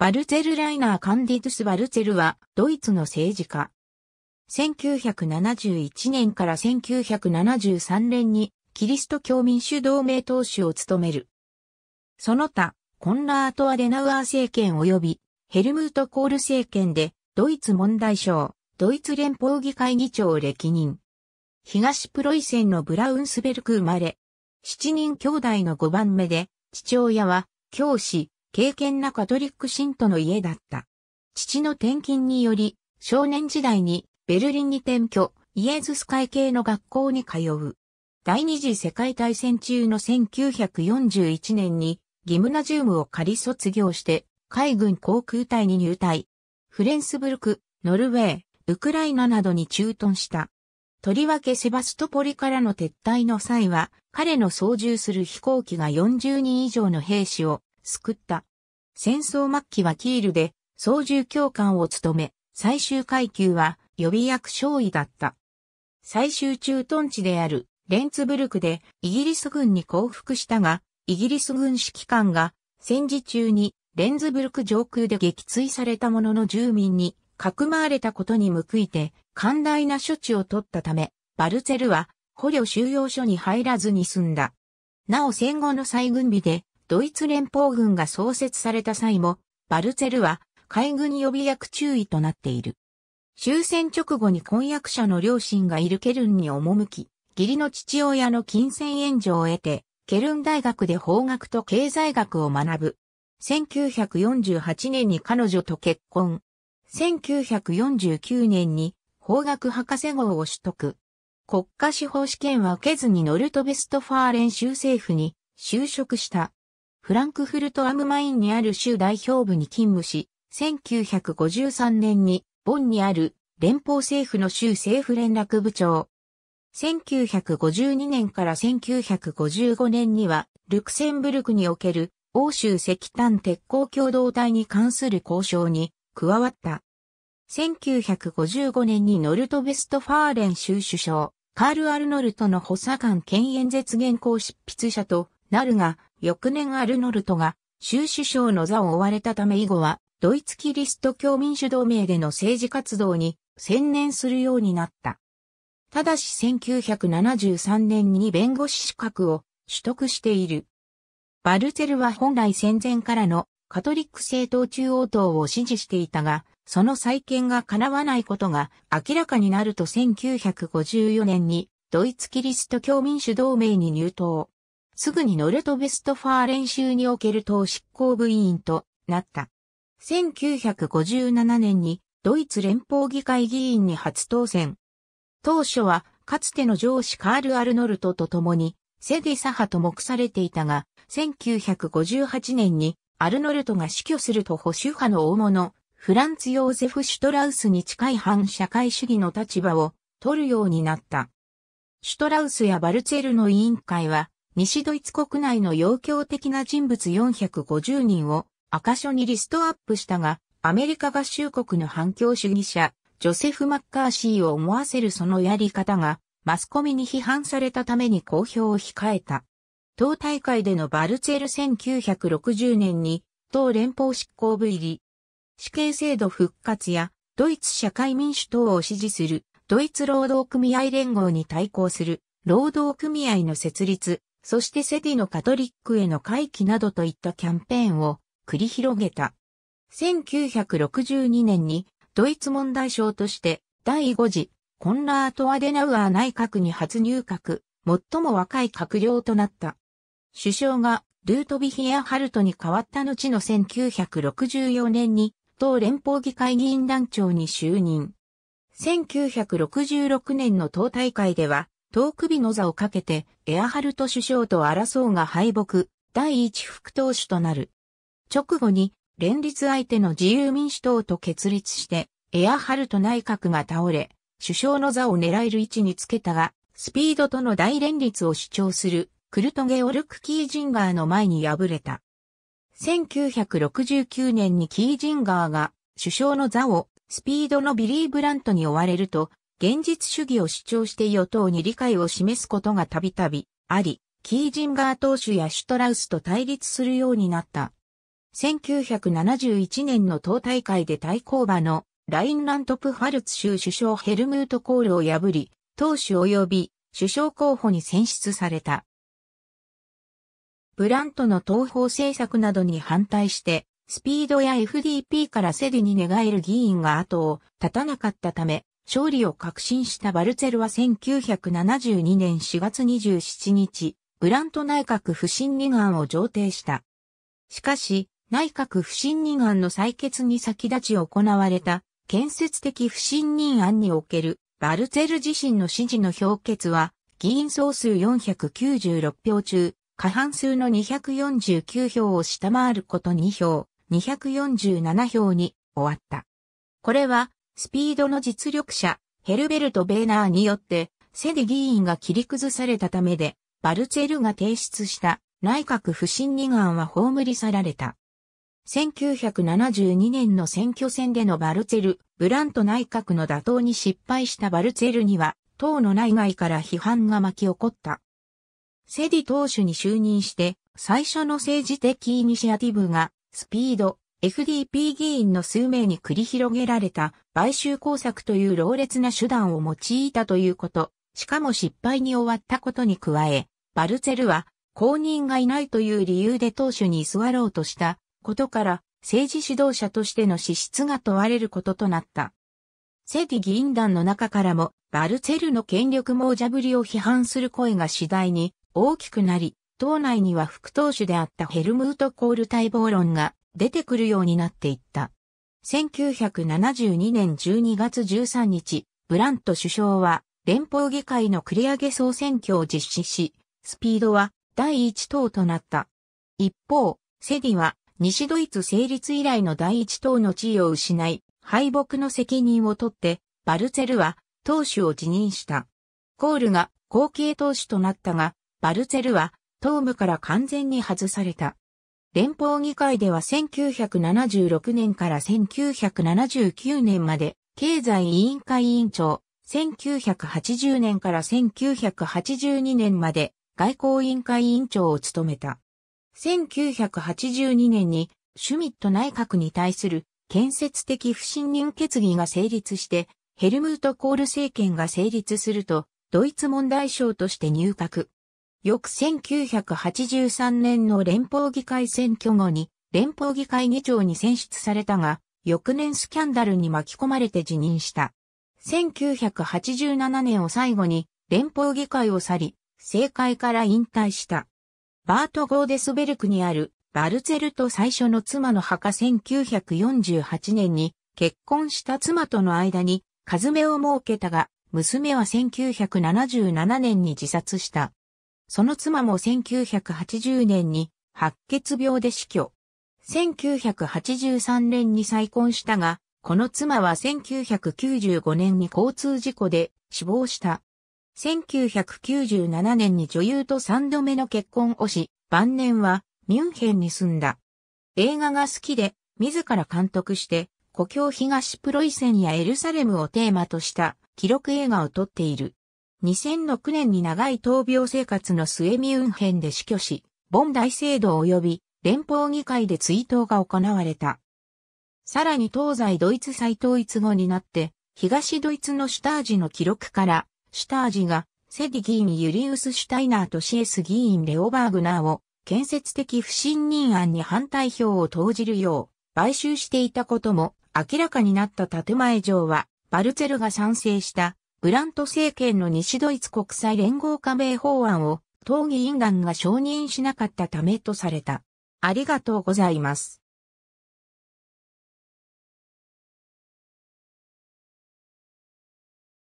バルツェル・ライナー・カンディトゥス・バルツェルは、ドイツの政治家。1971年から1973年に、キリスト教民主同盟党首を務める。その他、コンラート・アデナウアー政権及び、ヘルムート・コール政権で、ドイツ問題省、ドイツ連邦議会議長を歴任。東プロイセンのブラウンスベルク生まれ、7人兄弟の5番目で、父親は、教師、敬虔なカトリック信徒の家だった。父の転勤により、少年時代にベルリンに転居、イエズス会系の学校に通う。第二次世界大戦中の1941年にギムナジウムを仮卒業して海軍航空隊に入隊。フレンスブルク、ノルウェー、ウクライナなどに駐屯した。とりわけセバストポリからの撤退の際は、彼の操縦する飛行機が40人以上の兵士を救った。戦争末期はキールで操縦教官を務め、最終階級は予備役少尉だった。最終駐屯地であるレンツブルクでイギリス軍に降伏したが、イギリス軍指揮官が戦時中にレンズブルク上空で撃墜されたものの住民にかくまわれたことに報いて、寛大な処置を取ったため、バルツェルは捕虜収容所に入らずに済んだ。なお戦後の再軍備でドイツ連邦軍が創設された際も、バルツェルは海軍予備役注意となっている。終戦直後に婚約者の両親がいるケルンに赴き、義理の父親の金銭援助を得て、ケルン大学で法学と経済学を学ぶ。1948年に彼女と結婚。1949年に法学博士号を取得。国家司法試験は受けずにノルトベストファーレン州政府に就職した。フランクフルトアムマインにある州代表部に勤務し、1953年にボンにある連邦政府の州政府連絡部長。1952年から1955年には、ルクセンブルクにおける欧州石炭鉄鋼共同体に関する交渉に加わった。1955年にノルトベストファーレン州首相、カール・アルノルトの補佐官兼演説原稿執筆者となるが、翌年アルノルトが州首相の座を追われたため以後は、ドイツキリスト教民主同盟での政治活動に専念するようになった。ただし1973年に弁護士資格を取得している。バルツェルは本来戦前からのカトリック政党中央党を支持していたが、その再建が叶わないことが明らかになると1954年にドイツキリスト教民主同盟に入党。すぐにノルトベストファー練習における党執行部委員となった。1957年にドイツ連邦議会議員に初当選。当初はかつての上司カール・アルノルトと共にセディ左派と目されていたが、1958年にアルノルトが死去すると保守派の大物、フランツ・ヨーゼフ・シュトラウスに近い反社会主義の立場を取るようになった。シュトラウスやバルツェルの委員会は西ドイツ国内の要教的な人物450人を赤書にリストアップしたが、アメリカ合衆国の反共主義者、ジョセフ・マッカーシーを思わせるそのやり方が、マスコミに批判されたために公表を控えた。党大会でのバルツェル1960年に、党連邦執行部入り、死刑制度復活や、ドイツ社会民主党を支持する、ドイツ労働組合連合に対抗する、労働組合の設立、そしてセティのカトリックへの回帰などといったキャンペーンを繰り広げた。1962年にドイツ問題省として第5次コンラート・アデナウアー内閣に初入閣、最も若い閣僚となった。首相がルートビヒア・ハルトに変わった後の1964年に党連邦議会議員団長に就任。1966年の党大会では遠首の座をかけて、エアハルト首相と争うが敗北、第一副党首となる。直後に、連立相手の自由民主党と決裂して、エアハルト内閣が倒れ、首相の座を狙える位置につけたが、スピードとの大連立を主張する、クルトゲオルク・キージンガーの前に敗れた。1969年にキージンガーが首相の座をスピードのビリー・ブラントに追われると、現実主義を主張して与党に理解を示すことがたびたびあり、キージンガー党首やシュトラウスと対立するようになった。1971年の党大会で対抗馬のラインラントプファルツ州首相ヘルムート・コールを破り、党首及び首相候補に選出された。ブラントの東方政策などに反対して、スピードや FDP からセディに寝返る議員が後を絶たなかったため、勝利を確信したバルツェルは1972年4月27日、ブラント内閣不信任案を上呈した。しかし、内閣不信任案の採決に先立ち行われた建設的不信任案におけるバルツェル自身の支持の評決は議員総数496票中過半数の249票を下回ること2票247票に終わった。これはスピードの実力者、ヘルベルト・ベーナーによって、セディ議員が切り崩されたためで、バルツェルが提出した内閣不信任案は葬り去られた。1972年の選挙戦でのバルツェル、ブラント内閣の打倒に失敗したバルツェルには、党の内外から批判が巻き起こった。セディ党首に就任して、最初の政治的イニシアティブが、スピード、FDP 議員の数名に繰り広げられた買収工作という老烈な手段を用いたということ、しかも失敗に終わったことに加え、バルツェルは公認がいないという理由で党首に居座ろうとしたことから政治指導者としての資質が問われることとなった。セディ議員団の中からもバルツェルの権力猛者ぶりを批判する声が次第に大きくなり、党内には副党首であったヘルムート・コール待望論が出てくるようになっていった。1972年12月13日、ブラント首相は連邦議会の繰り上げ総選挙を実施し、スピードは第一党となった。一方、セディは西ドイツ成立以来の第一党の地位を失い、敗北の責任を取って、バルツェルは党首を辞任した。コールが後継党首となったが、バルツェルは党務から完全に外された。連邦議会では1976年から1979年まで経済委員会委員長、1980年から1982年まで外交委員会委員長を務めた。1982年にシュミット内閣に対する建設的不信任決議が成立して、ヘルムート・コール政権が成立すると、ドイツ問題省として入閣。翌1983年の連邦議会選挙後に連邦議会議長に選出されたが、翌年スキャンダルに巻き込まれて辞任した。1987年を最後に連邦議会を去り、政界から引退した。バート・ゴーデスベルクにあるバルツェルと最初の妻の墓1948年に結婚した妻との間に、カズメを設けたが、娘は1977年に自殺した。その妻も1980年に白血病で死去。1983年に再婚したが、この妻は1995年に交通事故で死亡した。1997年に女優と三度目の結婚をし、晩年はミュンヘンに住んだ。映画が好きで、自ら監督して、故郷東プロイセンやエルサレムをテーマとした記録映画を撮っている。2006年に長い闘病生活の末ミュンヘンで死去し、ボン大聖堂及び連邦議会で追悼が行われた。さらに東西ドイツ再統一後になって、東ドイツのシュタージの記録から、シュタージがセディ議員ユリウス・シュタイナーとシエス議員レオバーグナーを建設的不信任案に反対票を投じるよう買収していたことも明らかになった建前上はバルツェルが賛成したブラント政権の西ドイツ国際連合加盟法案を、当議員団が承認しなかったためとされた。ありがとうございます。